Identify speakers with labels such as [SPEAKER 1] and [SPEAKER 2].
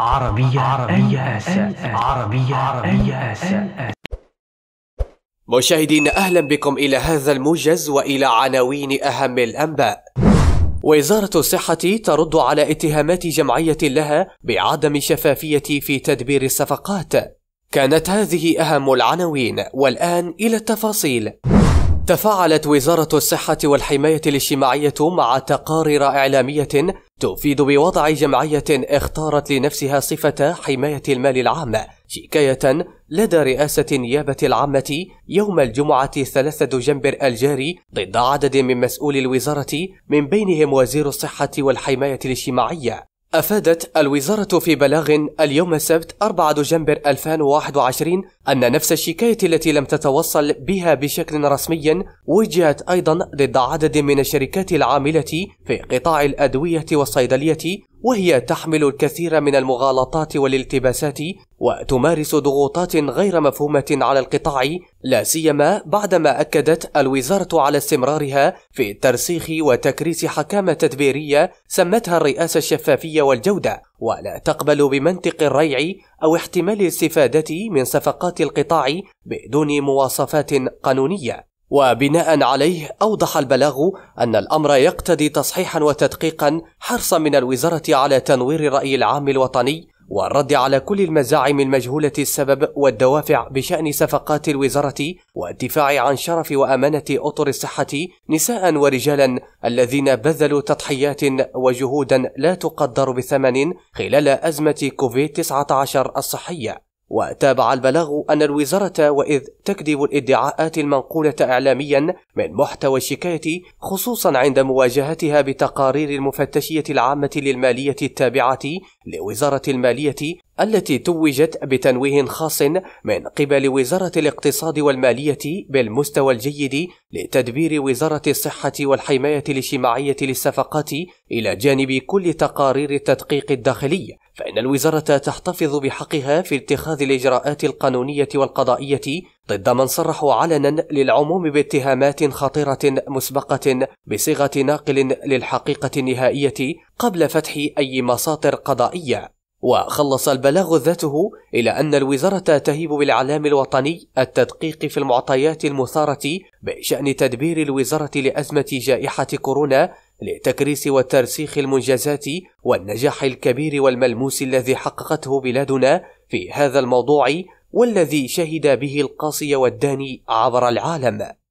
[SPEAKER 1] عربية عربية عربية عربية آسيا مشاهدينا أهلا بكم إلى هذا الموجز وإلى عناوين أهم الأنباء وزارة الصحة ترد على اتهامات جمعية لها بعدم الشفافية في تدبير الصفقات كانت هذه أهم العناوين والآن إلى التفاصيل تفاعلت وزارة الصحة والحماية الاجتماعية مع تقارير إعلامية تفيد بوضع جمعية اختارت لنفسها صفة حماية المال العام شكاية لدى رئاسة النيابة العامة يوم الجمعة ثلاثة دجنبر الجاري ضد عدد من مسؤولي الوزارة من بينهم وزير الصحة والحماية الاجتماعية أفادت الوزارة في بلاغ اليوم السبت 4 دجنبر 2021 أن نفس الشكاية التي لم تتوصل بها بشكل رسمي وجهت أيضا ضد عدد من الشركات العاملة في قطاع الأدوية والصيدلية وهي تحمل الكثير من المغالطات والالتباسات وتمارس ضغوطات غير مفهومه على القطاع لا سيما بعدما اكدت الوزاره على استمرارها في ترسيخ وتكريس حكامه تدبيريه سمتها الرئاسه الشفافيه والجوده ولا تقبل بمنطق الريع او احتمال الاستفاده من صفقات القطاع بدون مواصفات قانونيه وبناء عليه أوضح البلاغ أن الأمر يقتضي تصحيحا وتدقيقا حرصا من الوزارة على تنوير الرأي العام الوطني والرد على كل المزاعم المجهولة السبب والدوافع بشأن صفقات الوزارة والدفاع عن شرف وأمانة أطر الصحة نساء ورجالا الذين بذلوا تضحيات وجهودا لا تقدر بثمن خلال أزمة كوفيد 19 الصحية وتابع البلاغ أن الوزارة وإذ تكذب الادعاءات المنقولة إعلاميا من محتوى الشكاية خصوصا عند مواجهتها بتقارير المفتشية العامة للمالية التابعة لوزارة المالية التي توجت بتنويه خاص من قبل وزارة الاقتصاد والمالية بالمستوى الجيد لتدبير وزارة الصحة والحماية الاجتماعية للصفقات إلى جانب كل تقارير التدقيق الداخلي فإن الوزارة تحتفظ بحقها في اتخاذ الإجراءات القانونية والقضائية ضد من صرحوا علنا للعموم باتهامات خطيرة مسبقة بصيغة ناقل للحقيقة النهائية قبل فتح أي مصادر قضائية. وخلص البلاغ ذاته إلى أن الوزارة تهيب بالإعلام الوطني التدقيق في المعطيات المثارة بشأن تدبير الوزارة لأزمة جائحة كورونا لتكريس وترسيخ المنجزات والنجاح الكبير والملموس الذي حققته بلادنا في هذا الموضوع والذي شهد به القاصي والداني عبر العالم